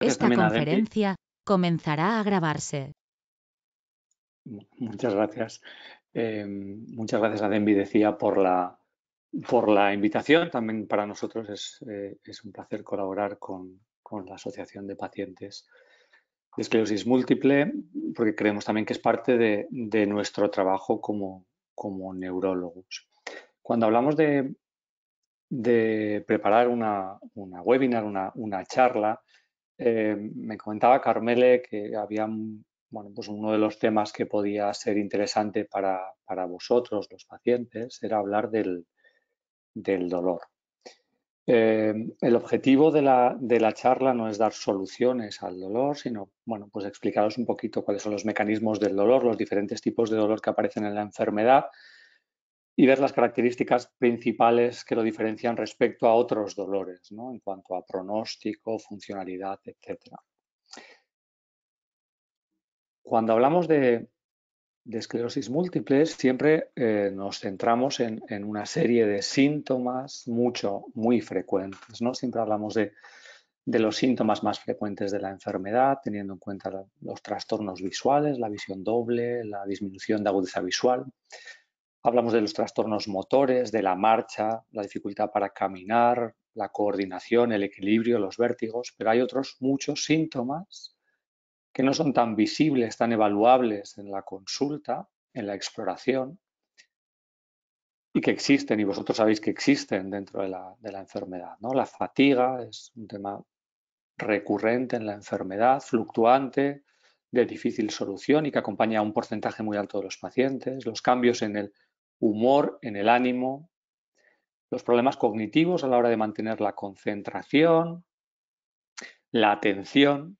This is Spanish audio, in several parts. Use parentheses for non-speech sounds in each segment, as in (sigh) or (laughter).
Esta conferencia comenzará a grabarse. Muchas gracias. Em, muchas gracias a Denby, decía, por la, por la invitación. También para nosotros es, eh, es un placer colaborar con, con, la Asociación de Pacientes de Esclerosis Múltiple, porque creemos también que es parte de, de nuestro trabajo como, como neurólogos. Cuando hablamos de, de preparar una, una webinar, una, una charla, eh, me comentaba Carmele que había bueno, pues uno de los temas que podía ser interesante para, para vosotros, los pacientes, era hablar del, del dolor. Eh, el objetivo de la, de la, charla no es dar soluciones al dolor, sino bueno, pues explicaros un poquito cuáles son los mecanismos del dolor, los diferentes tipos de dolor que aparecen en la enfermedad y ver las características principales que lo diferencian respecto a otros dolores, ¿no? en cuanto a pronóstico, funcionalidad, etc. Cuando hablamos de, esclerosis múltiple, siempre eh, nos centramos en, una serie de síntomas mucho, muy frecuentes. ¿no? Siempre hablamos de, de los síntomas más frecuentes de la enfermedad, teniendo en cuenta los trastornos visuales, la visión doble, la disminución de agudeza visual. Hablamos de los trastornos motores, de la marcha, la dificultad para caminar, la coordinación, el equilibrio, los vértigos, pero hay otros muchos síntomas que no son tan visibles, tan evaluables en la consulta, en la exploración, y que existen, y vosotros sabéis que existen dentro de la, enfermedad. ¿no? La fatiga es un tema recurrente en la enfermedad, fluctuante, de difícil solución y que acompaña a un porcentaje muy alto de los pacientes. Los cambios en el humor en el ánimo, los problemas cognitivos a la hora de mantener la concentración, la atención,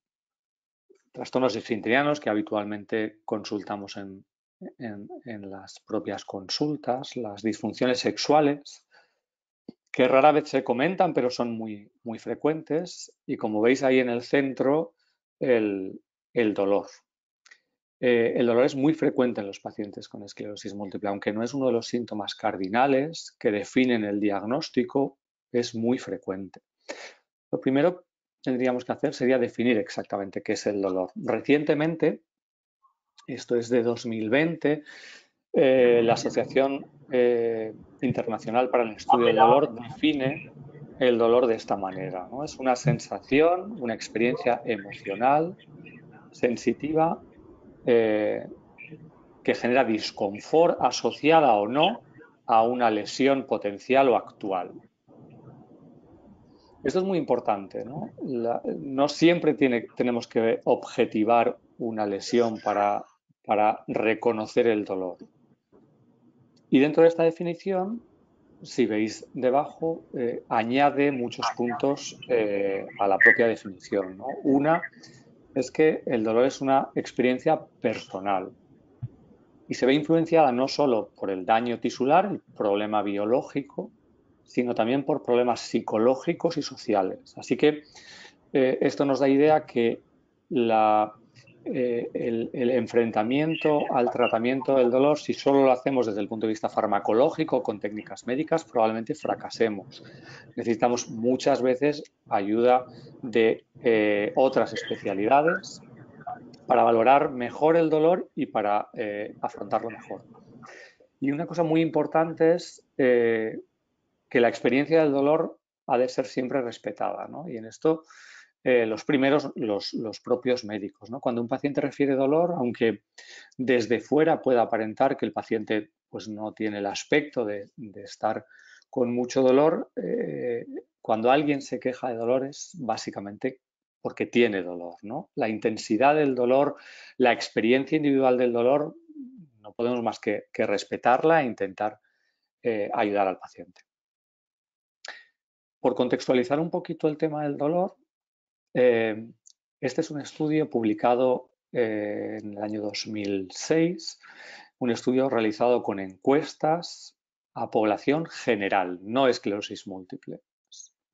trastornos esfintrianos que habitualmente consultamos en, las propias consultas, las disfunciones sexuales, que rara vez se comentan, pero son muy, muy frecuentes, y como veis ahí en el centro, el, el dolor, eh, el dolor es muy frecuente en los pacientes con esclerosis múltiple, aunque no es uno de los síntomas cardinales que definen el diagnóstico, es muy frecuente. Lo primero que tendríamos que hacer sería definir exactamente qué es el dolor. Recientemente, esto es de 2020, eh, la Asociación eh, Internacional para el Estudio del Dolor define el dolor de esta manera. ¿no? Es una sensación, una experiencia emocional, sensitiva eh, que genera disconfort asociada o no a una lesión potencial o actual. Esto es muy importante. No, no siempre tenemos que objetivar una lesión para, reconocer el dolor. Y dentro de esta definición, si veis debajo, eh, añade muchos puntos eh, a la propia definición. ¿no? Una es que el dolor es una experiencia personal y se ve influenciada no solo por el daño tisular, el problema biológico, sino también por problemas psicológicos y sociales. Así que eh, esto nos da idea que la eh, el, enfrentamiento al tratamiento del dolor, si solo lo hacemos desde el punto de vista farmacológico, con técnicas médicas, probablemente fracasemos. Necesitamos muchas veces ayuda de eh, otras especialidades para valorar mejor el dolor y para eh, afrontarlo mejor. Y una cosa muy importante es que la experiencia del dolor ha de ser siempre respetada. Y en esto eh, los primeros, los, propios médicos. ¿no? Cuando un paciente refiere dolor, aunque desde fuera pueda aparentar que el paciente pues, no tiene el aspecto de, estar con mucho dolor, eh, cuando alguien se queja de dolor es básicamente porque tiene dolor. ¿no? La intensidad del dolor, la experiencia individual del dolor, no podemos más que, respetarla e intentar eh, ayudar al paciente. Por contextualizar un poquito el tema del dolor, eh, este es un estudio publicado eh, en el año 2006, un estudio realizado con encuestas a población general, no esclerosis múltiple.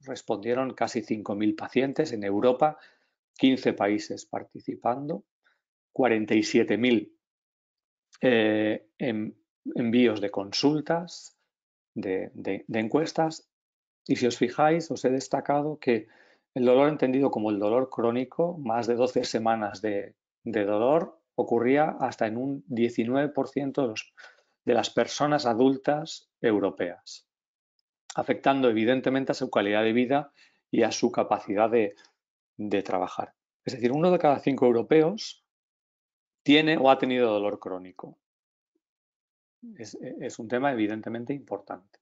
Respondieron casi 5.000 pacientes en Europa, 15 países participando, 47.000 eh, envíos de consultas, de encuestas. Y si os fijáis, os he destacado que el dolor entendido como el dolor crónico, más de 12 semanas de, dolor, ocurría hasta en un 19% de, las personas adultas europeas, afectando evidentemente a su calidad de vida y a su capacidad de, trabajar. Es decir, uno de cada cinco europeos tiene o ha tenido dolor crónico. es, un tema evidentemente importante.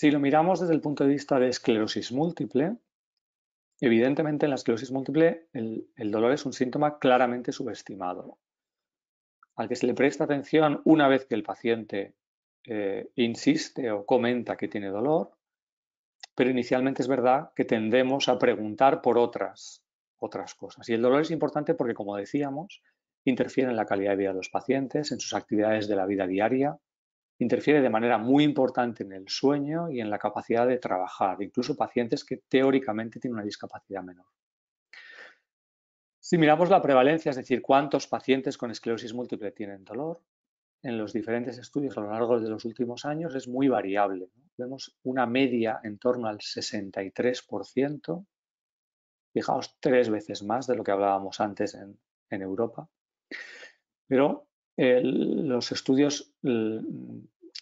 Si lo miramos desde el punto de vista de esclerosis múltiple, evidentemente en la esclerosis múltiple el, dolor es un síntoma claramente subestimado. Al que se le presta atención una vez que el paciente eh, insiste o comenta que tiene dolor, pero inicialmente es verdad que tendemos a preguntar por otras, otras cosas. Y el dolor es importante porque, como decíamos, interfiere en la calidad de vida de los pacientes, en sus actividades de la vida diaria, interfiere de manera muy importante en el sueño y en la capacidad de trabajar, incluso pacientes que teóricamente tienen una discapacidad menor. Si miramos la prevalencia, es decir, cuántos pacientes con esclerosis múltiple tienen dolor, en los diferentes estudios a lo largo de los últimos años es muy variable. Vemos una media en torno al 63%, fijaos tres veces más de lo que hablábamos antes en, Europa, pero los estudios mm,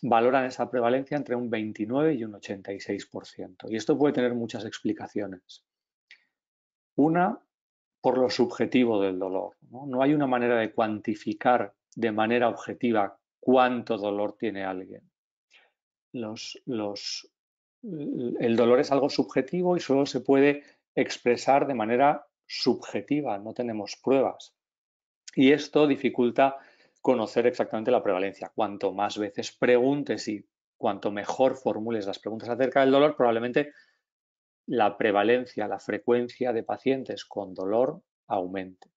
valoran esa prevalencia entre un 29 y un 86%. Y esto puede tener muchas explicaciones. Una, por lo subjetivo del dolor. ¿no? no hay una manera de cuantificar de manera objetiva cuánto dolor tiene alguien. Los, los, el dolor es algo subjetivo y solo se puede expresar de manera subjetiva, no tenemos pruebas. Y esto dificulta conocer exactamente la prevalencia. Cuanto más veces preguntes y cuanto mejor formules las preguntas acerca del dolor, probablemente la prevalencia, la frecuencia de pacientes con dolor aumente.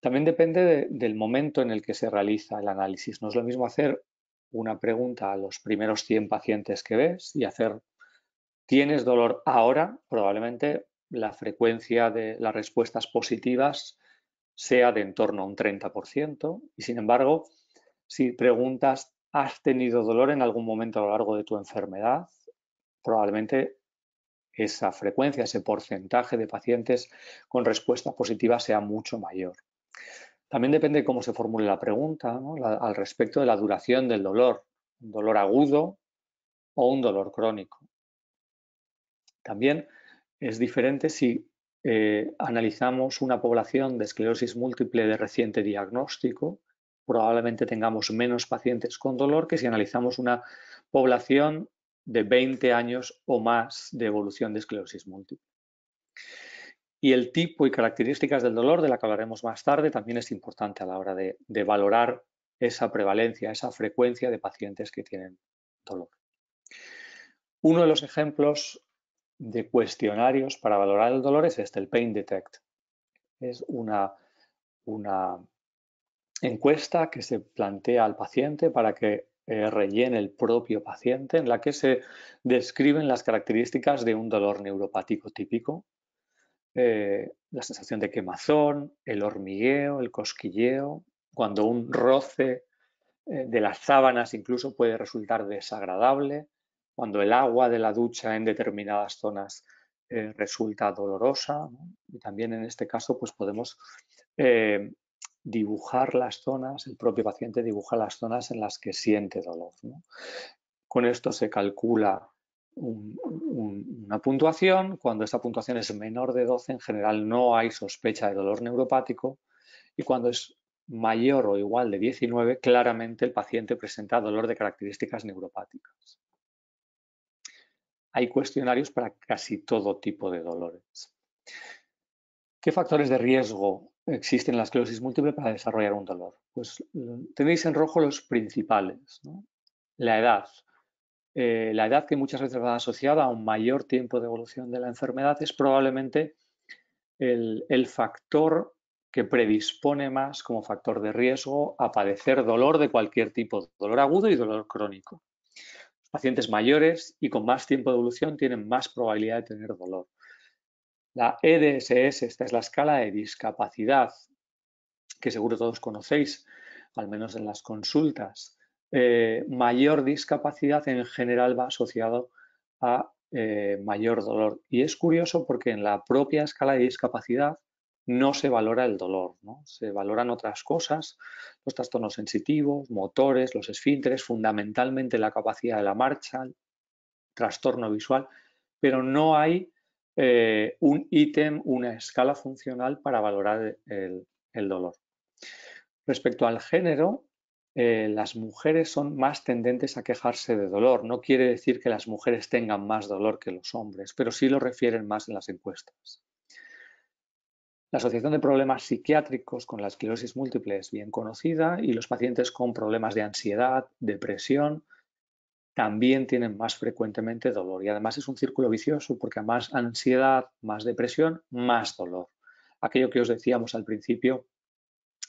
También depende del momento en el que se realiza el análisis. No es lo mismo hacer una pregunta a los primeros 100 pacientes que ves y hacer, ¿tienes dolor ahora? Probablemente la frecuencia de las respuestas positivas sea de en torno a un 30% y sin embargo, si preguntas ¿has tenido dolor en algún momento a lo largo de tu enfermedad? Probablemente esa frecuencia, ese porcentaje de pacientes con respuesta positiva sea mucho mayor. También depende de cómo se formule la pregunta al respecto de la duración del dolor, un dolor agudo o un dolor crónico. También es diferente si eh, analizamos una población de esclerosis múltiple de reciente diagnóstico, probablemente tengamos menos pacientes con dolor que si analizamos una población de 20 años o más de evolución de esclerosis múltiple. Y el tipo y características del dolor, de la que hablaremos más tarde, también es importante a la hora de valorar esa prevalencia, esa frecuencia de pacientes que tienen dolor. Uno de los ejemplos de cuestionarios para valorar el dolor es este, el Pain Detect. Es una, encuesta que se plantea al paciente para que eh, rellene el propio paciente, en la que se describen las características de un dolor neuropático típico. Eh, la sensación de quemazón, el hormigueo, el cosquilleo, cuando un roce eh, de las sábanas incluso puede resultar desagradable, cuando el agua de la ducha en determinadas zonas eh, resulta dolorosa. Y también en este caso pues podemos eh, dibujar las zonas, el propio paciente dibuja las zonas en las que siente dolor. Con esto se calcula una puntuación. Cuando esta puntuación es menor de 12, en general no hay sospecha de dolor neuropático. Y cuando es mayor o igual de 19, claramente el paciente presenta dolor de características neuropáticas hay cuestionarios para casi todo tipo de dolores. ¿Qué factores de riesgo existen en la esclerosis múltiple para desarrollar un dolor? Pues mm, tenéis en rojo los principales. La edad. Eh, la edad que muchas veces va asociada a un mayor tiempo de evolución de la enfermedad es probablemente el, el factor que predispone más como factor de riesgo a padecer dolor de cualquier tipo, dolor agudo y dolor crónico pacientes mayores y con más tiempo de evolución tienen más probabilidad de tener dolor. La EDSS, esta es la escala de discapacidad, que seguro todos conocéis, al menos en las consultas. Eh, mayor discapacidad en general va asociado a eh, mayor dolor. Y es curioso porque en la propia escala de discapacidad no se valora el dolor, ¿no? se valoran otras cosas, los trastornos sensitivos, motores, los esfínteres, fundamentalmente la capacidad de la marcha, el trastorno visual, pero no hay eh, un ítem, una escala funcional para valorar el, dolor. Respecto al género, eh, las mujeres son más tendentes a quejarse de dolor. No quiere decir que las mujeres tengan más dolor que los hombres, pero sí lo refieren más en las encuestas. La asociación de problemas psiquiátricos con la esclerosis múltiple es bien conocida y los pacientes con problemas de ansiedad, depresión, también tienen más frecuentemente dolor. Y además es un círculo vicioso porque más ansiedad, más depresión, más dolor. Aquello que os decíamos al principio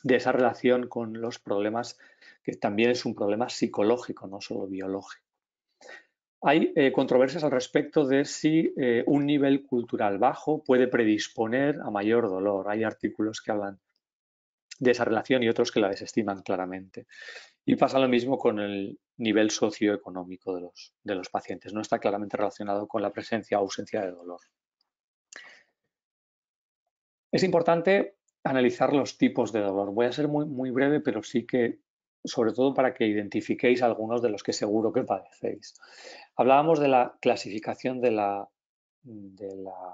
de esa relación con los problemas, que también es un problema psicológico, no solo biológico. Hay eh, controversias al respecto de si eh, un nivel cultural bajo puede predisponer a mayor dolor. Hay artículos que hablan de esa relación y otros que la desestiman claramente. Y pasa lo mismo con el nivel socioeconómico de los, pacientes. No está claramente relacionado con la presencia o ausencia de dolor. Es importante analizar los tipos de dolor. Voy a ser muy breve, pero sí que sobre todo para que identifiquéis algunos de los que seguro que padecéis. Hablábamos de la clasificación de la,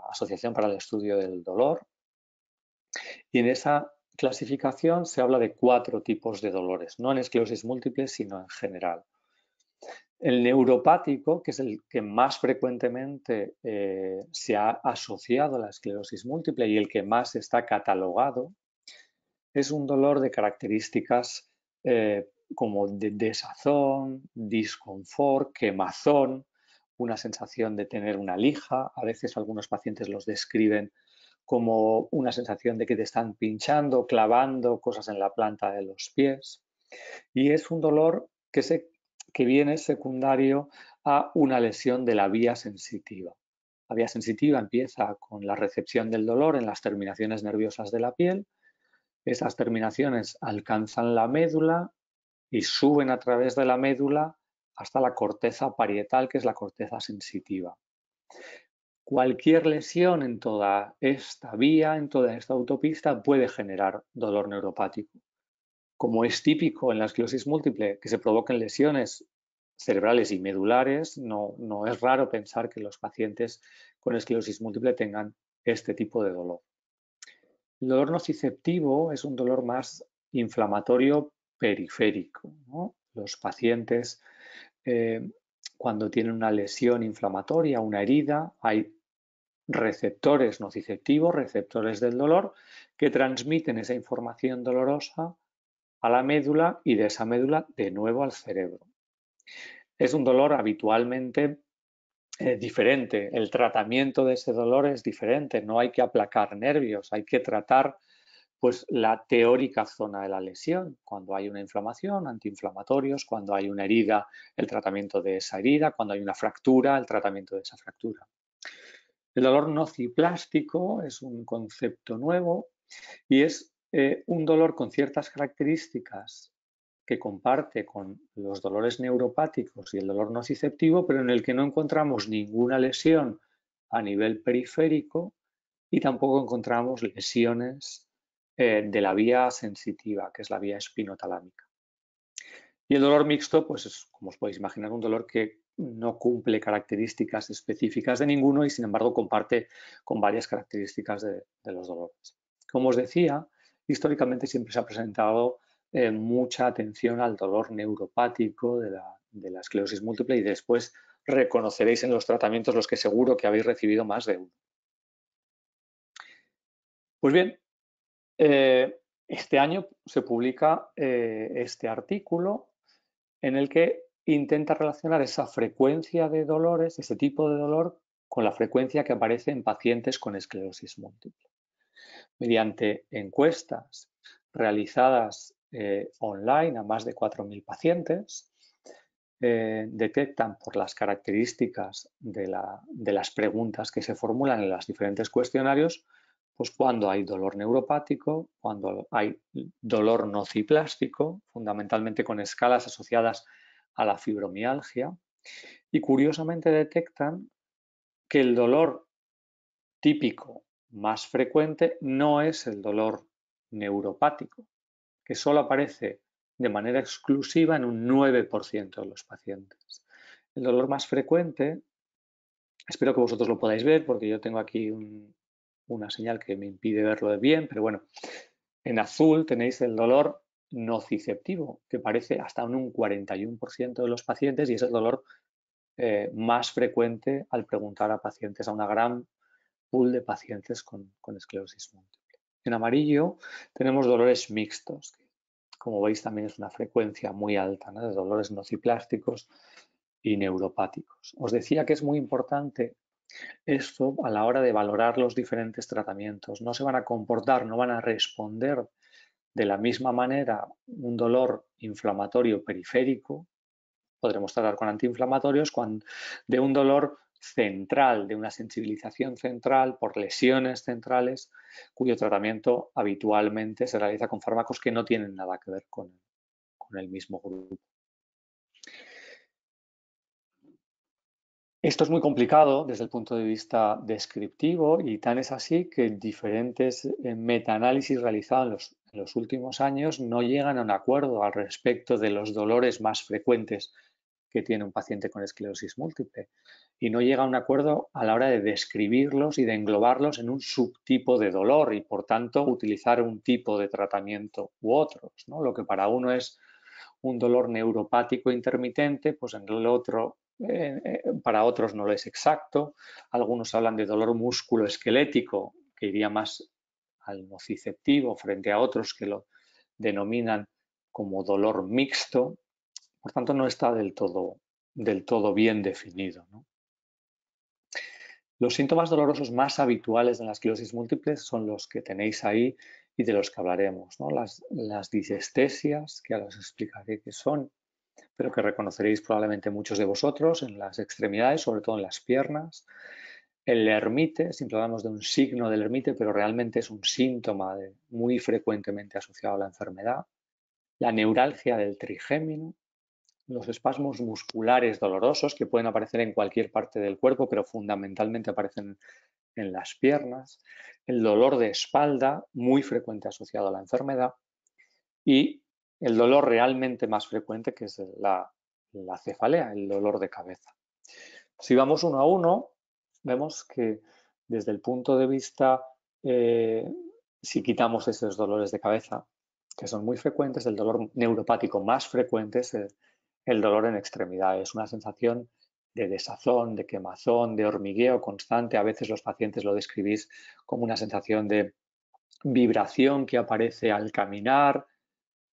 Asociación para el Estudio del Dolor y en esa clasificación se habla de cuatro tipos de dolores, no en esclerosis múltiple, sino en general. El neuropático, que es el que más frecuentemente eh, se ha asociado a la esclerosis múltiple y el que más está catalogado, es un dolor de características eh, como de desazón, disconfort, quemazón, una sensación de tener una lija. A veces algunos pacientes los describen como una sensación de que te están pinchando, clavando cosas en la planta de los pies. Y es un dolor que viene secundario a una lesión de la vía sensitiva. La vía sensitiva empieza con la recepción del dolor en las terminaciones nerviosas de la piel, estas terminaciones alcanzan la médula y suben a través de la médula hasta la corteza parietal, que es la corteza sensitiva. Cualquier lesión en toda esta vía, en toda esta autopista, puede generar dolor neuropático. Como es típico en la esclerosis múltiple, que se provoquen lesiones cerebrales y medulares, no, no es raro pensar que los pacientes con esclerosis múltiple tengan este tipo de dolor. El dolor nociceptivo es un dolor más inflamatorio periférico. Los pacientes, eh, cuando tienen una lesión inflamatoria, una herida, hay receptores nociceptivos, receptores del dolor, que transmiten esa información dolorosa a la médula y de esa médula de nuevo al cerebro. Es un dolor habitualmente diferente, el tratamiento de ese dolor es diferente, no hay que aplacar nervios, hay que tratar pues la teórica zona de la lesión, cuando hay una inflamación, antiinflamatorios, cuando hay una herida, el tratamiento de esa herida, cuando hay una fractura, el tratamiento de esa fractura. El dolor nociplástico es un concepto nuevo y es eh, un dolor con ciertas características que comparte con los dolores neuropáticos y el dolor nociceptivo, pero en el que no encontramos ninguna lesión a nivel periférico y tampoco encontramos lesiones eh, de la vía sensitiva, que es la vía espinotalámica. Y el dolor mixto, pues es, como os podéis imaginar, un dolor que no cumple características específicas de ninguno y sin embargo comparte con varias características de, de los dolores. Como os decía, históricamente siempre se ha presentado eh, mucha atención al dolor neuropático de la, de esclerosis múltiple y después reconoceréis en los tratamientos los que seguro que habéis recibido más de uno. Pues bien, eh, este año se publica eh, este artículo en el que intenta relacionar esa frecuencia de dolores, ese tipo de dolor, con la frecuencia que aparece en pacientes con esclerosis múltiple. Mediante encuestas realizadas eh, online a más de 4.000 pacientes. Eh, detectan por las características de, de, las preguntas que se formulan en los diferentes cuestionarios, pues cuando hay dolor neuropático, cuando hay dolor nociplástico, fundamentalmente con escalas asociadas a la fibromialgia, y curiosamente detectan que el dolor típico más frecuente no es el dolor neuropático, que solo aparece de manera exclusiva en un 9% de los pacientes. El dolor más frecuente, espero que vosotros lo podáis ver porque yo tengo aquí una señal que me impide verlo bien, pero bueno, en azul tenéis el dolor nociceptivo, que aparece hasta en un 41% de los pacientes y es el dolor eh, más frecuente al preguntar a pacientes, a una gran pool de pacientes con, con esclerosis múltiple. En amarillo tenemos dolores mixtos, que como veis también es una frecuencia muy alta de dolores nociplásticos y neuropáticos. Os decía que es muy importante esto a la hora de valorar los diferentes tratamientos. No se van a comportar, no van a responder de la misma manera un dolor inflamatorio periférico, podremos tratar con antiinflamatorios, de un dolor central, de una sensibilización central por lesiones centrales, cuyo tratamiento habitualmente se realiza con fármacos que no tienen nada que ver con, el mismo grupo. Esto es muy complicado desde el punto de vista descriptivo y tan es así que diferentes eh, metaanálisis realizados en los últimos años no llegan a un acuerdo al respecto de los dolores más frecuentes que tiene un paciente con esclerosis múltiple y no llega a un acuerdo a la hora de describirlos y de englobarlos en un subtipo de dolor y por tanto utilizar un tipo de tratamiento u otros. ¿no? Lo que para uno es un dolor neuropático intermitente, pues en el otro, eh, eh, para otros no lo es exacto. Algunos hablan de dolor musculoesquelético, que iría más al nociceptivo frente a otros que lo denominan como dolor mixto. Por tanto, no está del todo, del todo bien definido. Los síntomas dolorosos más habituales de la esclerosis múltiple son los que tenéis ahí y de los que hablaremos. Las, disestesias, que ahora os explicaré qué son, pero que reconoceréis probablemente muchos de vosotros en las extremidades, sobre todo en las piernas. El ermite, siempre hablamos de un signo del ermite, pero realmente es un síntoma muy frecuentemente asociado a la enfermedad. La neuralgia del trigémino, los espasmos musculares dolorosos que pueden aparecer en cualquier parte del cuerpo, pero fundamentalmente aparecen en las piernas, el dolor de espalda, muy frecuente asociado a la enfermedad, y el dolor realmente más frecuente que es la, cefalea, el dolor de cabeza. Si vamos uno a uno, vemos que desde el punto de vista, eh, si quitamos esos dolores de cabeza, que son muy frecuentes, el dolor neuropático más frecuente es el, el dolor en extremidades, una sensación de desazón, de quemazón, de hormigueo constante. A veces los pacientes lo describís como una sensación de vibración que aparece al caminar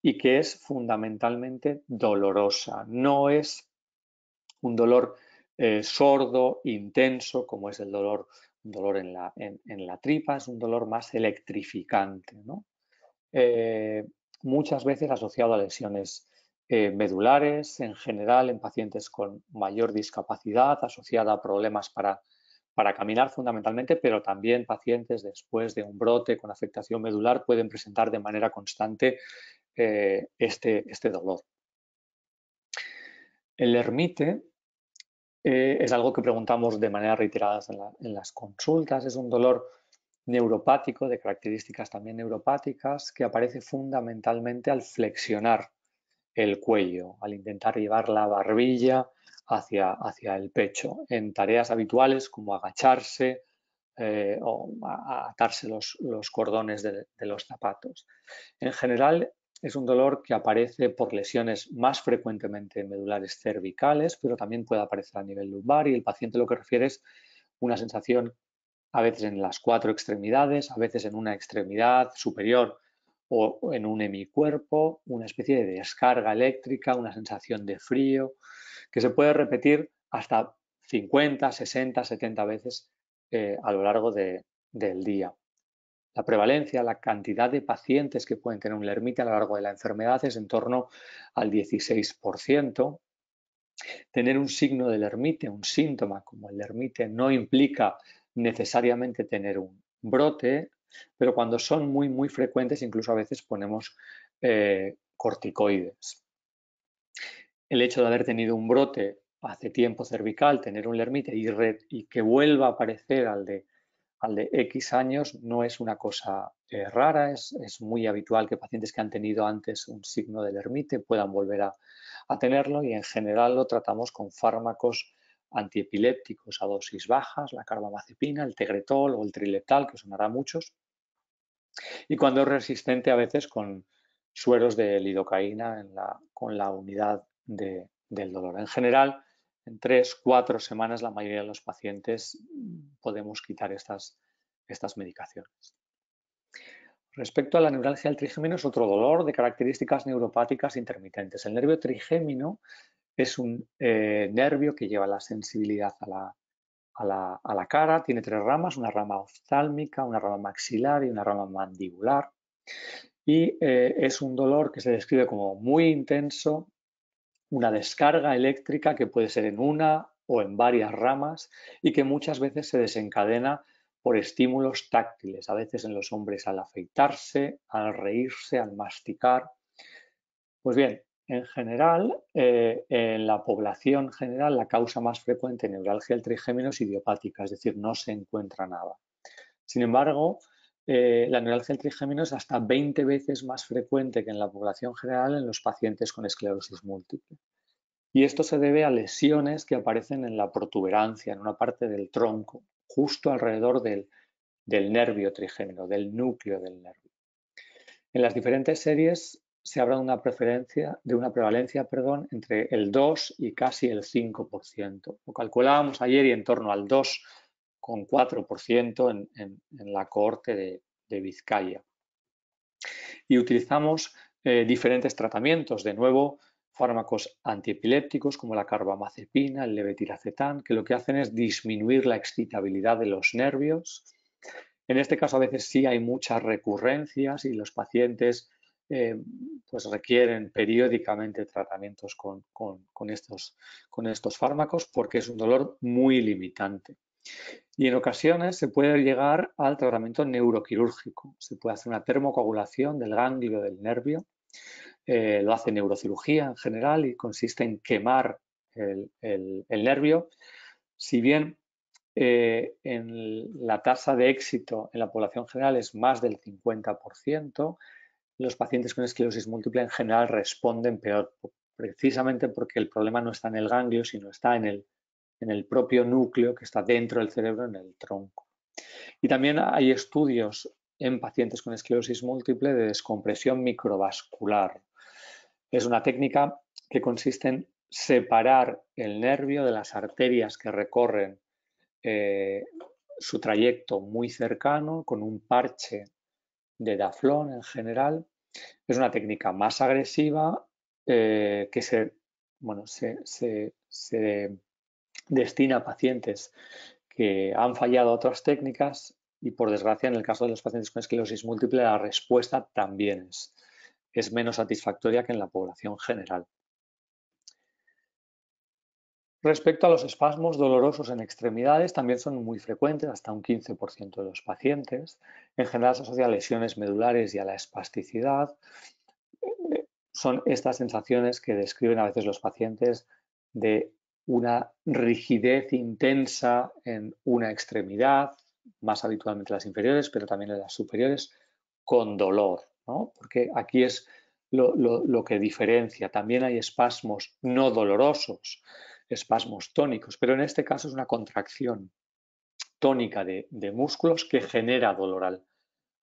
y que es fundamentalmente dolorosa. No es un dolor eh, sordo, intenso, como es el dolor, dolor en la, la tripa, es un dolor más electrificante, eh, muchas veces asociado a lesiones eh, medulares, en general en pacientes con mayor discapacidad asociada a problemas para, caminar fundamentalmente, pero también pacientes después de un brote con afectación medular pueden presentar de manera constante eh, este, este, dolor. El ermite eh, es algo que preguntamos de manera reiterada en, las consultas. Es un dolor neuropático, de características también neuropáticas, que aparece fundamentalmente al flexionar el cuello, al intentar llevar la barbilla hacia, hacia el pecho, en tareas habituales como agacharse eh, o atarse los, cordones de, de los zapatos. En general, es un dolor que aparece por lesiones más frecuentemente medulares cervicales, pero también puede aparecer a nivel lumbar y el paciente lo que refiere es una sensación a veces en las cuatro extremidades, a veces en una extremidad superior o en un hemicuerpo, una especie de descarga eléctrica, una sensación de frío, que se puede repetir hasta 50, 60, 70 veces eh, a lo largo del día. La prevalencia, la cantidad de pacientes que pueden tener un lermite a lo largo de la enfermedad es en torno al 16%. Tener un signo del lermite, un síntoma como el lermite, no implica necesariamente tener un brote, pero cuando son muy, muy frecuentes, incluso a veces ponemos eh, corticoides. El hecho de haber tenido un brote hace tiempo cervical, tener un lermite y, y que vuelva a aparecer al de, al de X años no es una cosa eh, rara, es, muy habitual que pacientes que han tenido antes un signo del lermite puedan volver a, tenerlo y en general lo tratamos con fármacos antiepilépticos a dosis bajas, la carbamazepina, el tegretol o el trileptal, que sonará muchos, y cuando es resistente a veces con sueros de lidocaína en la, con la unidad del dolor. En general, en tres, cuatro semanas la mayoría de los pacientes podemos quitar estas, estas medicaciones. Respecto a la neuralgia del trigémino, es otro dolor de características neuropáticas intermitentes. El nervio trigémino es un eh, nervio que lleva la sensibilidad a la, cara, tiene tres ramas, una rama oftálmica, una rama maxilar y una rama mandibular. Y eh, es un dolor que se describe como muy intenso, una descarga eléctrica que puede ser en una o en varias ramas y que muchas veces se desencadena por estímulos táctiles, a veces en los hombres al afeitarse, al reírse, al masticar. Pues bien, en general, eh, en la población general, la causa más frecuente de neuralgia del trigémino es idiopática, es decir, no se encuentra nada. Sin embargo, eh, la neuralgia del trigémino es hasta 20 veces más frecuente que en la población general en los pacientes con esclerosis múltiple. Y esto se debe a lesiones que aparecen en la protuberancia, en una parte del tronco, justo alrededor del nervio trigémino, del núcleo del nervio. En las diferentes series se habrá de una, preferencia, de una prevalencia perdón, entre el 2 y casi el 5%. Lo calculábamos ayer y en torno al 2,4% en, en, en la cohorte de, Vizcaya. Y utilizamos eh, diferentes tratamientos, de nuevo, fármacos antiepilépticos como la carbamazepina, el levetiracetam, que lo que hacen es disminuir la excitabilidad de los nervios. En este caso a veces sí hay muchas recurrencias y los pacientes eh, pues requieren periódicamente tratamientos con, con, estos, fármacos porque es un dolor muy limitante. Y en ocasiones se puede llegar al tratamiento neuroquirúrgico. Se puede hacer una termocoagulación del ganglio del nervio. Eh, lo hace neurocirugía en general y consiste en quemar el, nervio. Si bien eh, en la tasa de éxito en la población general es más del 50%, los pacientes con esclerosis múltiple en general responden peor, precisamente porque el problema no está en el ganglio, sino está en el, propio núcleo que está dentro del cerebro, en el tronco. Y también hay estudios en pacientes con esclerosis múltiple de descompresión microvascular. Es una técnica que consiste en separar el nervio de las arterias que recorren eh, su trayecto muy cercano con un parche de Daflon en general. Es una técnica más agresiva eh, que se, bueno, destina a pacientes que han fallado otras técnicas y por desgracia en el caso de los pacientes con esclerosis múltiple la respuesta también es, es menos satisfactoria que en la población general. Respecto a los espasmos dolorosos en extremidades, también son muy frecuentes, hasta un 15% de los pacientes. En general se asocia a lesiones medulares y a la espasticidad. Son estas sensaciones que describen a veces los pacientes de una rigidez intensa en una extremidad, más habitualmente las inferiores, pero también en las superiores, con dolor, Porque aquí es lo, lo que diferencia. También hay espasmos no dolorosos espasmos tónicos, pero en este caso es una contracción tónica de, músculos que genera dolor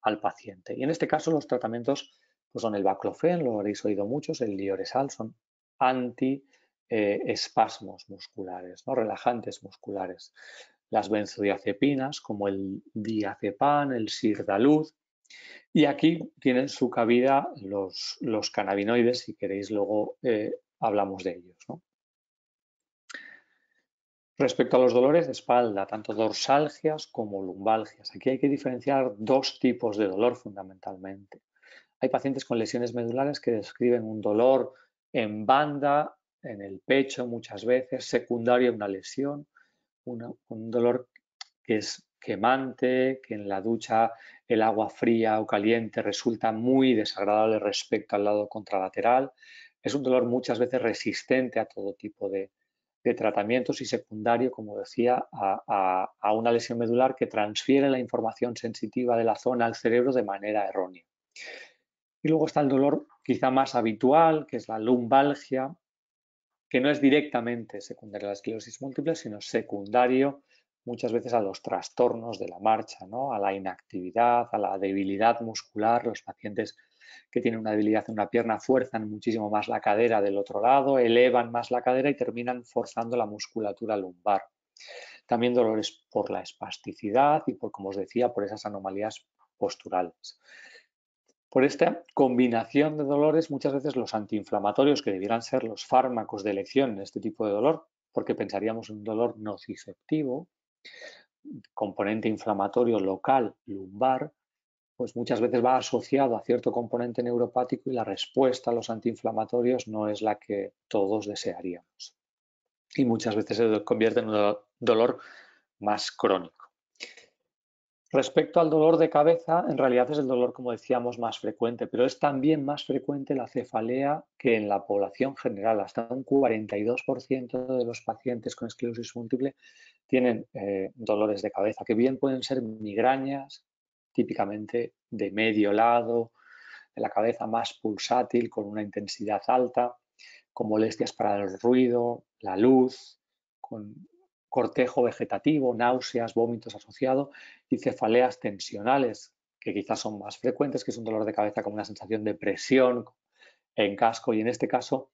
al, paciente. Y en este caso los tratamientos pues, son el baclofen, lo habréis oído muchos, el lioresal, son antiespasmos eh, espasmos musculares, ¿no? relajantes musculares. Las benzodiazepinas como el diazepam, el sirdalud, y aquí tienen su cabida los, los, cannabinoides, si queréis luego eh, hablamos de ellos. ¿no? Respecto a los dolores de espalda, tanto dorsalgias como lumbalgias, aquí hay que diferenciar dos tipos de dolor fundamentalmente. Hay pacientes con lesiones medulares que describen un dolor en banda, en el pecho muchas veces, secundario a una lesión, un dolor que es quemante, que en la ducha el agua fría o caliente resulta muy desagradable respecto al lado contralateral. Es un dolor muchas veces resistente a todo tipo de, de tratamientos y secundario, como decía, a, una lesión medular que transfiere la información sensitiva de la zona al cerebro de manera errónea. Y luego está el dolor quizá más habitual, que es la lumbalgia, que no es directamente secundario a la esclerosis múltiple, sino secundario muchas veces a los trastornos de la marcha, ¿no? a la inactividad, a la debilidad muscular. Los pacientes que tienen una debilidad en una pierna fuerzan muchísimo más la cadera del otro lado, elevan más la cadera y terminan forzando la musculatura lumbar. También dolores por la espasticidad y por, como os decía, por esas anomalías posturales. Por esta combinación de dolores, muchas veces los antiinflamatorios, que debieran ser los fármacos de elección en este tipo de dolor, porque pensaríamos en un dolor nociceptivo, componente inflamatorio local, lumbar, pues muchas veces va asociado a cierto componente neuropático y la respuesta a los antiinflamatorios no es la que todos desearíamos. Y muchas veces se convierte en un dolor más crónico. Respecto al dolor de cabeza, en realidad es el dolor, como decíamos, más frecuente, pero es también más frecuente la cefalea que en la población general. Hasta un 42% de los pacientes con esclerosis múltiple tienen eh, dolores de cabeza, que bien pueden ser migrañas, típicamente de medio lado, de la cabeza más pulsátil, con una intensidad alta, con molestias para el ruido, la luz, con cortejo vegetativo, náuseas, vómitos asociados y cefaleas tensionales, que quizás son más frecuentes, que es un dolor de cabeza con una sensación de presión en casco y en este caso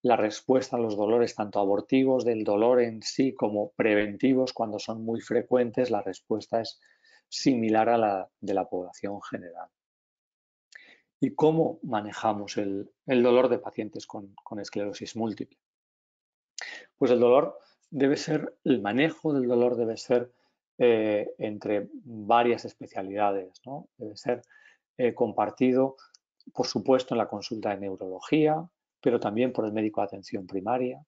la respuesta a los dolores tanto abortivos del dolor en sí como preventivos cuando son muy frecuentes la respuesta es similar a la de la población general. ¿Y cómo manejamos el, dolor de pacientes con, esclerosis múltiple? Pues el dolor debe ser, el manejo del dolor debe ser eh, entre varias especialidades, debe ser eh, compartido, por supuesto, en la consulta de neurología, pero también por el médico de atención primaria.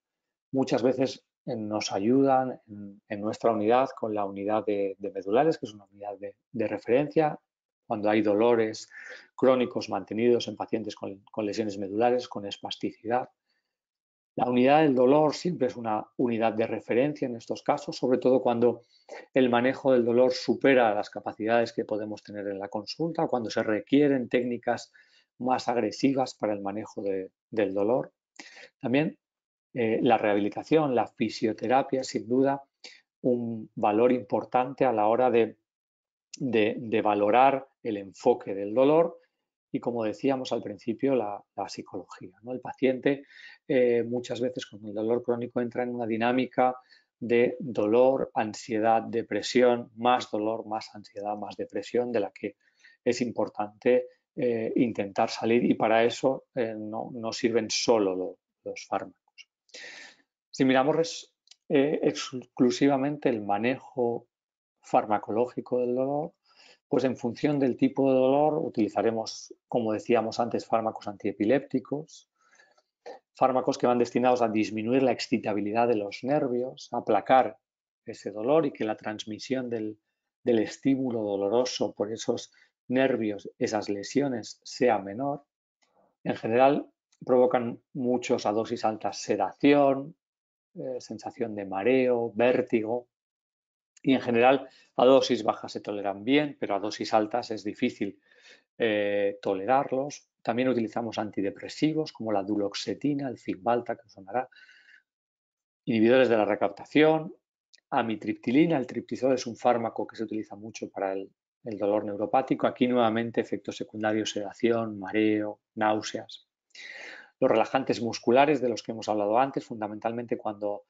Muchas veces nos ayudan en, nuestra unidad con la unidad de, medulares, que es una unidad de, referencia, cuando hay dolores crónicos mantenidos en pacientes con, lesiones medulares, con espasticidad. La unidad del dolor siempre es una unidad de referencia en estos casos, sobre todo cuando el manejo del dolor supera las capacidades que podemos tener en la consulta, cuando se requieren técnicas más agresivas para el manejo del dolor. También eh, la rehabilitación, la fisioterapia, sin duda, un valor importante a la hora de, valorar el enfoque del dolor y, como decíamos al principio, la, psicología. El paciente eh, muchas veces con el dolor crónico entra en una dinámica de dolor, ansiedad, depresión, más dolor, más ansiedad, más depresión, de la que es importante eh, intentar salir y para eso no, sirven solo los fármacos. Si miramos eh, exclusivamente el manejo farmacológico del dolor, pues en función del tipo de dolor utilizaremos, como decíamos antes, fármacos antiepilépticos, fármacos que van destinados a disminuir la excitabilidad de los nervios, a aplacar ese dolor y que la transmisión del, del estímulo doloroso por esos nervios, esas lesiones, sea menor. En general, provocan muchos a dosis altas sedación, eh, sensación de mareo, vértigo y en general a dosis bajas se toleran bien, pero a dosis altas es difícil eh, tolerarlos. También utilizamos antidepresivos como la duloxetina, el Zimbalta, que sonará, inhibidores de la recaptación, amitriptilina, el triptizol es un fármaco que se utiliza mucho para el dolor neuropático. Aquí nuevamente efectos secundarios, sedación, mareo, náuseas. Los relajantes musculares de los que hemos hablado antes, fundamentalmente cuando,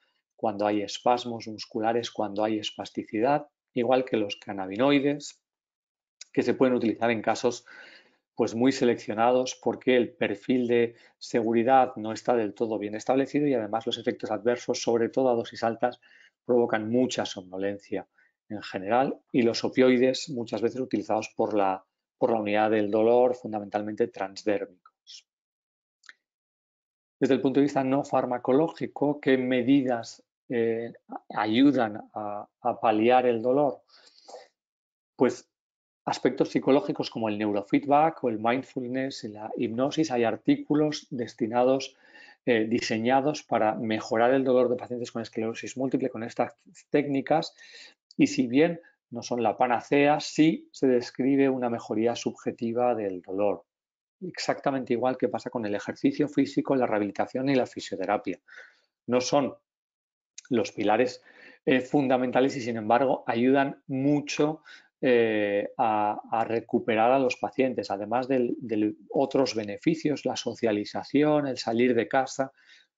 hay espasmos musculares, cuando hay espasticidad, igual que los cannabinoides, que se pueden utilizar en casos pues muy seleccionados porque el perfil de seguridad no está del todo bien establecido y además los efectos adversos, sobre todo a dosis altas, provocan mucha somnolencia en general y los opioides muchas veces utilizados por la, por la unidad del dolor, fundamentalmente transdérmico desde el punto de vista no farmacológico, qué medidas eh, ayudan a, paliar el dolor. Pues aspectos psicológicos como el neurofeedback o el mindfulness y la hipnosis, hay artículos destinados, eh, diseñados para mejorar el dolor de pacientes con esclerosis múltiple con estas técnicas y si bien no son la panacea, sí se describe una mejoría subjetiva del dolor exactamente igual que pasa con el ejercicio físico, la rehabilitación y la fisioterapia. No son los pilares eh, fundamentales y sin embargo ayudan mucho eh, a, recuperar a los pacientes, además de otros beneficios, la socialización, el salir de casa,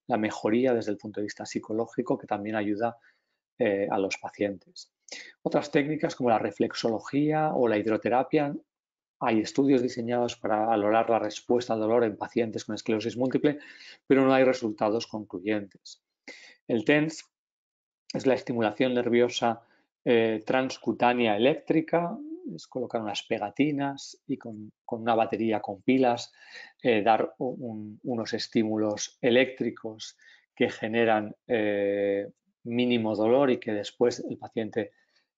la mejoría desde el punto de vista psicológico que también ayuda eh, a los pacientes. Otras técnicas como la reflexología o la hidroterapia hay estudios diseñados para valorar la respuesta al dolor en pacientes con esclerosis múltiple, pero no hay resultados concluyentes. El TENS es la estimulación nerviosa eh, transcutánea eléctrica, es colocar unas pegatinas y con, una batería con pilas eh, dar unos estímulos eléctricos que generan eh, mínimo dolor y que después el paciente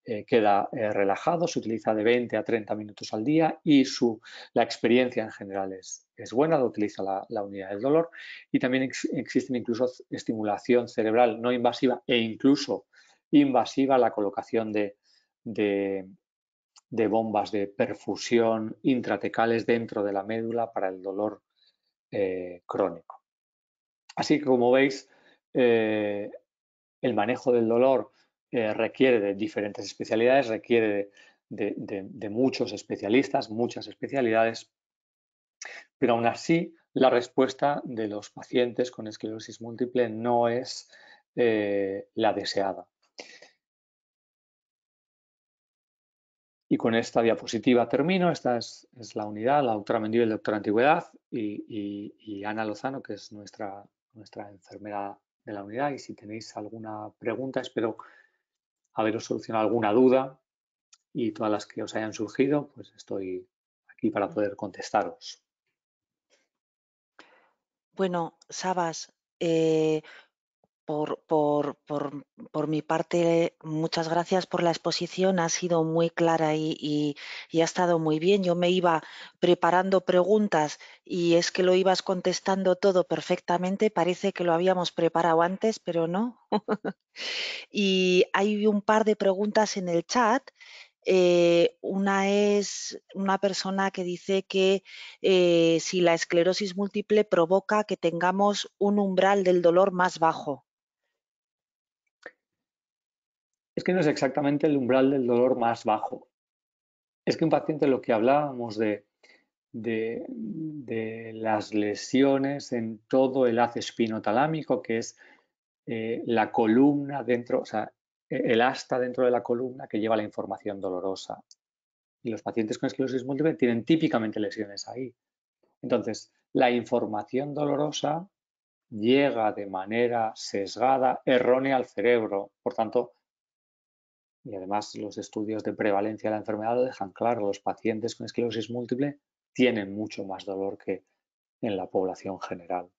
eh, queda eh, relajado, se utiliza de 20 a 30 minutos al día y su, la experiencia en general es, buena, lo utiliza la, unidad del dolor y también existen incluso estimulación cerebral no invasiva e incluso invasiva la colocación de, de, bombas de perfusión intratecales dentro de la médula para el dolor eh, crónico. Así que como veis, el manejo del dolor eh, requiere de diferentes especialidades, requiere de, muchos especialistas, muchas especialidades, pero aún así la respuesta de los pacientes con esclerosis múltiple no es eh, la deseada. Y con esta diapositiva termino. Esta es, la unidad, la doctora el doctora Antigüedad y, Ana Lozano, que es nuestra, nuestra enfermera de la unidad. Y si tenéis alguna pregunta, espero haberos solucionado alguna duda y todas las que os hayan surgido, pues estoy aquí para poder contestaros. Bueno, Sabas, eh, por, por, por, por, mi parte, muchas gracias por la exposición. Ha sido muy clara y, y, ha estado muy bien. Yo me iba preparando preguntas y es que lo ibas contestando todo perfectamente. Parece que lo habíamos preparado antes, pero no. (laughs) y hay un par de preguntas en el chat. Eh, una es una persona que dice que eh, si la esclerosis múltiple provoca que tengamos un umbral del dolor más bajo es que no es exactamente el umbral del dolor más bajo. Es que un paciente, lo que hablábamos de, las lesiones en todo el haz espinotalámico, que es eh, la columna dentro, o sea, e, el asta dentro de la columna que lleva la información dolorosa. Y los pacientes con esclerosis múltiple tienen típicamente lesiones ahí. Entonces, la información dolorosa llega de manera sesgada, errónea al cerebro. Por tanto, y además los estudios de prevalencia de la enfermedad lo dejan claro, los pacientes con esclerosis múltiple tienen mucho más dolor que en la población general.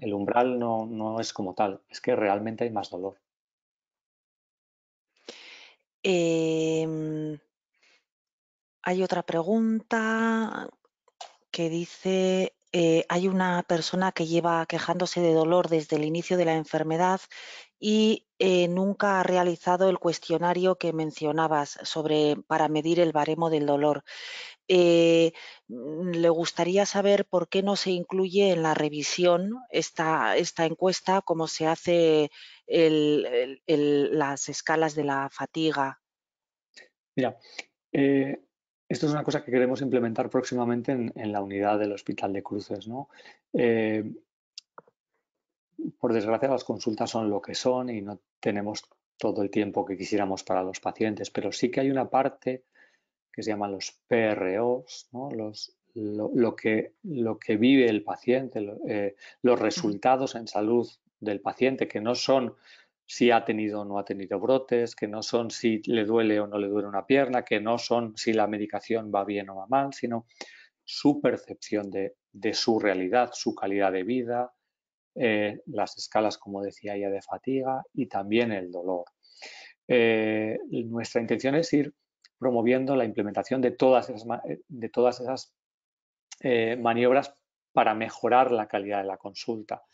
El umbral no, es como tal, es que realmente hay más dolor. Em, hay otra pregunta que dice, eh, hay una persona que lleva quejándose de dolor desde el inicio de la enfermedad y eh, nunca ha realizado el cuestionario que mencionabas sobre para medir el baremo del dolor. Eh, mm, le gustaría saber por qué no se incluye en la revisión esta, esta encuesta como se hace las escalas de la fatiga. Mira, eh, esto es una cosa que queremos implementar próximamente en, la unidad del Hospital de Cruces. ¿no? por desgracia, las consultas son lo que son y no tenemos todo el tiempo que quisiéramos para los pacientes, pero sí que hay una parte que se llama los PROs, ¿no? los, lo, que, lo, que, vive el paciente, eh, los resultados en salud del paciente, que no son si ha tenido o no ha tenido brotes, que no son si le duele o no le duele una pierna, que no son si la medicación va bien o va mal, sino su percepción de, de su realidad, su calidad de vida, eh, las escalas, como decía ya, de fatiga y también el dolor. Eh, nuestra intención es ir promoviendo la implementación de todas esas, eh, de todas esas maniobras para mejorar la calidad de la consulta.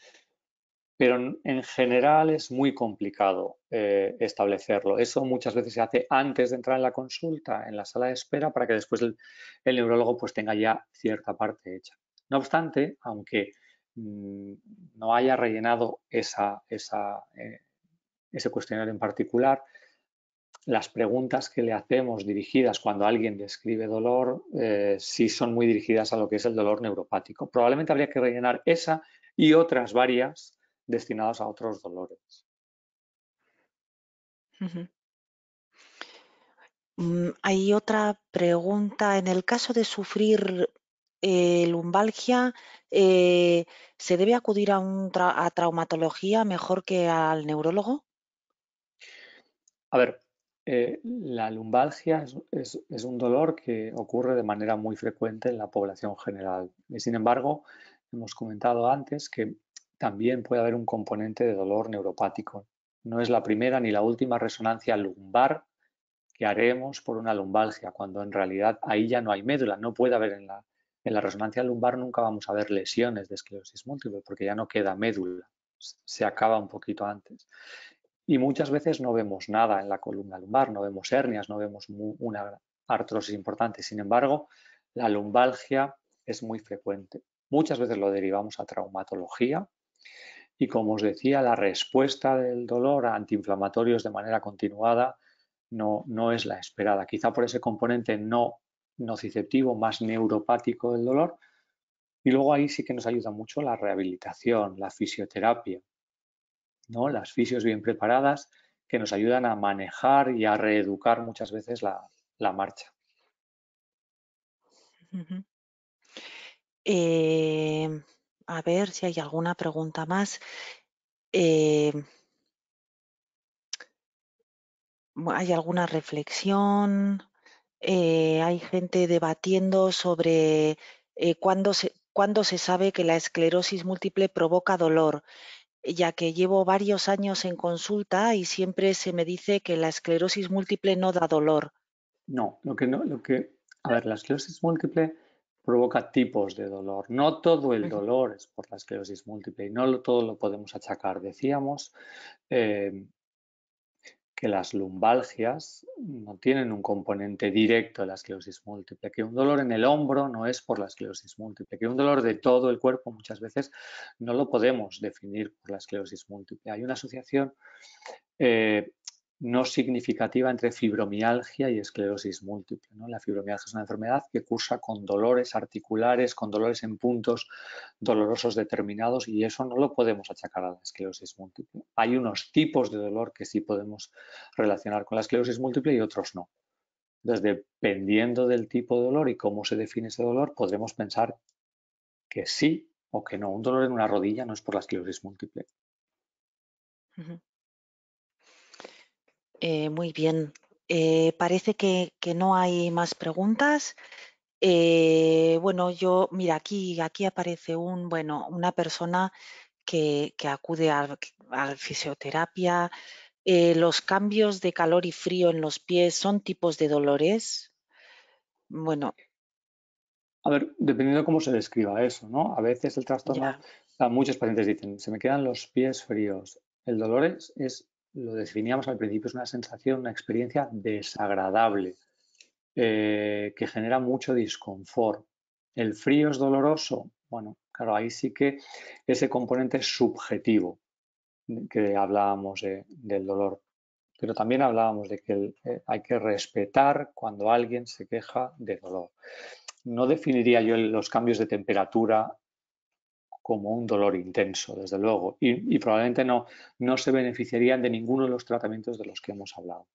Pero en, general es muy complicado establecerlo. Eso muchas veces se hace antes de entrar en la consulta, en la sala de espera, para que después el, neurólogo pues, tenga ya cierta parte hecha. No obstante, aunque Mm, no haya rellenado esa, eh, ese cuestionario en particular, las preguntas que le hacemos dirigidas cuando alguien describe dolor eh, sí son muy dirigidas a lo que es el dolor neuropático. Probablemente habría que rellenar esa y otras varias destinadas a otros dolores. Mm, hay otra pregunta. En el caso de sufrir eh, lumbalgia, eh, ¿se debe acudir a, un traumatología mejor que al neurólogo? A ver, eh, la lumbalgia es, un dolor que ocurre de manera muy frecuente en la población general. sin embargo, hemos comentado antes que también puede haber un componente de dolor neuropático. No es la primera ni la última resonancia lumbar que haremos por una lumbalgia, cuando en realidad ahí ya no hay médula, no puede haber en la, en la resonancia lumbar nunca vamos a ver lesiones de esclerosis múltiple porque ya no queda médula, se acaba un poquito antes. Y muchas veces no vemos nada en la columna lumbar, no vemos hernias, no vemos una artrosis importante. Sin embargo, la lumbalgia es muy frecuente. Muchas veces lo derivamos a traumatología y como os decía, la respuesta del dolor a antiinflamatorios de manera continuada no, no es la esperada. Quizá por ese componente no nociceptivo, más neuropático del dolor. Y luego ahí sí que nos ayuda mucho la rehabilitación, la fisioterapia, ¿no? las fisios bien preparadas que nos ayudan a manejar y a reeducar muchas veces la, marcha. Eh, a ver si hay alguna pregunta más. Eh, ¿Hay alguna reflexión? Eh, hay gente debatiendo sobre eh, cuándo, se, se sabe que la esclerosis múltiple provoca dolor, ya que llevo varios años en consulta y siempre se me dice que la esclerosis múltiple no da dolor. No, lo que no, lo que, a ver, la esclerosis múltiple provoca tipos de dolor. No todo el dolor es por la esclerosis múltiple y no todo lo podemos achacar. Decíamos eh, que las lumbalgias no tienen un componente directo de la esclerosis múltiple, que un dolor en el hombro no es por la esclerosis múltiple, que un dolor de todo el cuerpo muchas veces no lo podemos definir por la esclerosis múltiple. Hay una asociación eh, no significativa entre fibromialgia y esclerosis múltiple. ¿no? La fibromialgia es una enfermedad que cursa con dolores articulares, con dolores en puntos dolorosos determinados y eso no lo podemos achacar a la esclerosis múltiple. Hay unos tipos de dolor que sí podemos relacionar con la esclerosis múltiple y otros no. Entonces, dependiendo del tipo de dolor y cómo se define ese dolor, podremos pensar que sí o que no. Un dolor en una rodilla no es por la esclerosis múltiple. Eh, muy bien. Eh, parece que, no hay más preguntas. Eh, bueno, yo, mira, aquí, aquí aparece un, bueno, una persona que, acude a, fisioterapia. los cambios de calor y frío en los pies son tipos de dolores. Bueno. A ver, dependiendo de cómo se describa eso, ¿no? A veces el trastorno, a muchos pacientes dicen, se me quedan los pies fríos. El dolor es lo definíamos al principio, es una sensación, una experiencia desagradable, eh, que genera mucho disconfort. El frío es doloroso. Bueno, claro, ahí sí que ese componente subjetivo que hablábamos del dolor. Pero también hablábamos de que eh, hay que respetar cuando alguien se queja de dolor. No definiría yo los cambios de temperatura como un dolor intenso, desde luego, y, probablemente no, no se beneficiarían de ninguno de los tratamientos de los que hemos hablado.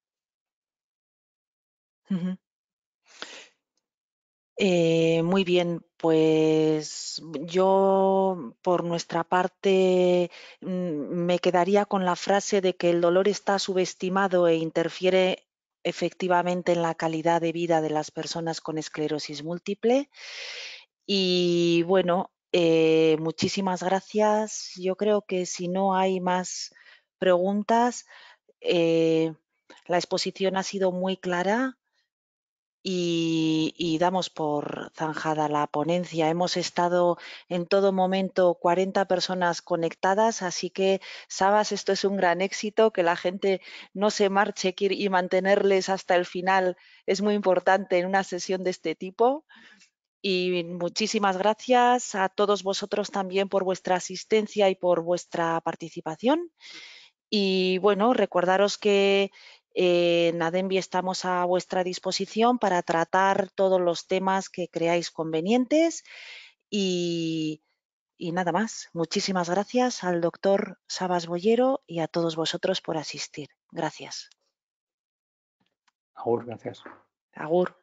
Eh, muy bien, pues yo por nuestra parte mm, me quedaría con la frase de que el dolor está subestimado e interfiere efectivamente en la calidad de vida de las personas con esclerosis múltiple. Y bueno, eh, muchísimas gracias. Yo creo que si no hay más preguntas, eh, la exposición ha sido muy clara y, y, damos por zanjada la ponencia. Hemos estado en todo momento 40 personas conectadas, así que, Sabas, esto es un gran éxito, que la gente no se marche y mantenerles hasta el final es muy importante en una sesión de este tipo. Y muchísimas gracias a todos vosotros también por vuestra asistencia y por vuestra participación. Y bueno, recordaros que en ADEMBI estamos a vuestra disposición para tratar todos los temas que creáis convenientes. Y, y nada más. Muchísimas gracias al doctor Sabas Bollero y a todos vosotros por asistir. Gracias. Agur, gracias. Agur.